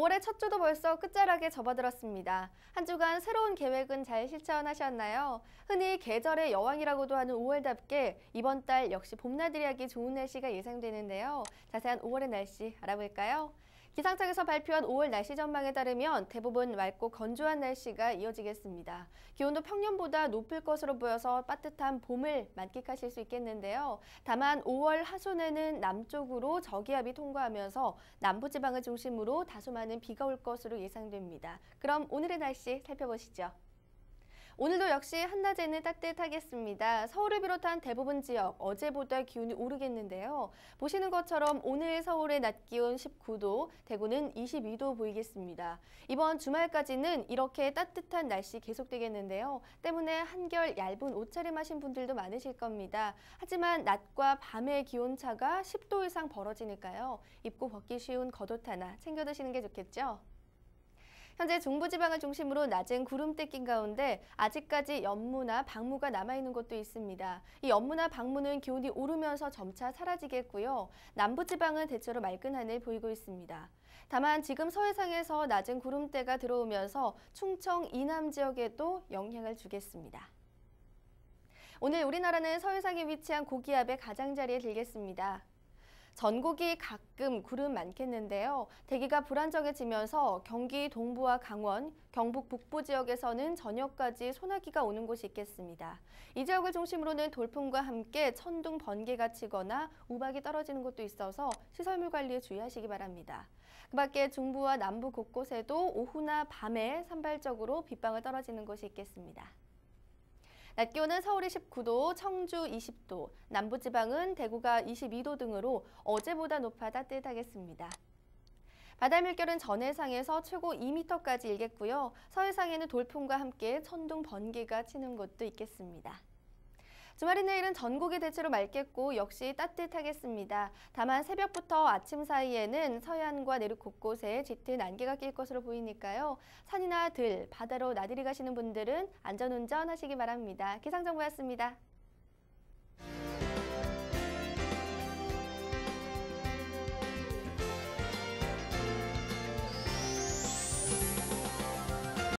올해 첫 주도 벌써 끝자락에 접어들었습니다. 한 주간 새로운 계획은 잘 실천하셨나요? 흔히 계절의 여왕이라고도 하는 5월답게 이번 달 역시 봄나들이 하기 좋은 날씨가 예상되는데요. 자세한 5월의 날씨 알아볼까요? 기상청에서 발표한 5월 날씨 전망에 따르면 대부분 맑고 건조한 날씨가 이어지겠습니다. 기온도 평년보다 높을 것으로 보여서 따뜻한 봄을 만끽하실 수 있겠는데요. 다만 5월 하순에는 남쪽으로 저기압이 통과하면서 남부지방을 중심으로 다소 많은 비가 올 것으로 예상됩니다. 그럼 오늘의 날씨 살펴보시죠. 오늘도 역시 한낮에는 따뜻하겠습니다. 서울을 비롯한 대부분 지역 어제보다 기온이 오르겠는데요. 보시는 것처럼 오늘 서울의 낮 기온 19도, 대구는 22도 보이겠습니다. 이번 주말까지는 이렇게 따뜻한 날씨 계속되겠는데요. 때문에 한결 얇은 옷차림하신 분들도 많으실 겁니다. 하지만 낮과 밤의 기온차가 10도 이상 벌어지니까요. 입고 벗기 쉬운 겉옷 하나 챙겨 드시는 게 좋겠죠? 현재 중부지방을 중심으로 낮은 구름대 낀 가운데 아직까지 연무나 방무가 남아있는 곳도 있습니다. 이 연무나 방무는 기온이 오르면서 점차 사라지겠고요. 남부지방은 대체로 맑은 하늘 보이고 있습니다. 다만 지금 서해상에서 낮은 구름대가 들어오면서 충청 이남 지역에도 영향을 주겠습니다. 오늘 우리나라는 서해상에 위치한 고기압의 가장자리에 들겠습니다. 전국이 가끔 구름 많겠는데요. 대기가 불안정해지면서 경기 동부와 강원, 경북 북부 지역에서는 저녁까지 소나기가 오는 곳이 있겠습니다. 이 지역을 중심으로는 돌풍과 함께 천둥 번개가 치거나 우박이 떨어지는 곳도 있어서 시설물 관리에 주의하시기 바랍니다. 그 밖에 중부와 남부 곳곳에도 오후나 밤에 산발적으로 빗방울 떨어지는 곳이 있겠습니다. 낮 기온은 서울이 19도, 청주 20도, 남부지방은 대구가 22도 등으로 어제보다 높아 따뜻하겠습니다. 바다 물결은 전해상에서 최고 2m까지 일겠고요. 서해상에는 돌풍과 함께 천둥, 번개가 치는 곳도 있겠습니다. 주말인 내일은 전국이 대체로 맑겠고 역시 따뜻하겠습니다. 다만 새벽부터 아침 사이에는 서해안과 내륙 곳곳에 짙은 안개가 낄 것으로 보이니까요. 산이나 들, 바다로 나들이 가시는 분들은 안전운전 하시기 바랍니다. 기상정보였습니다.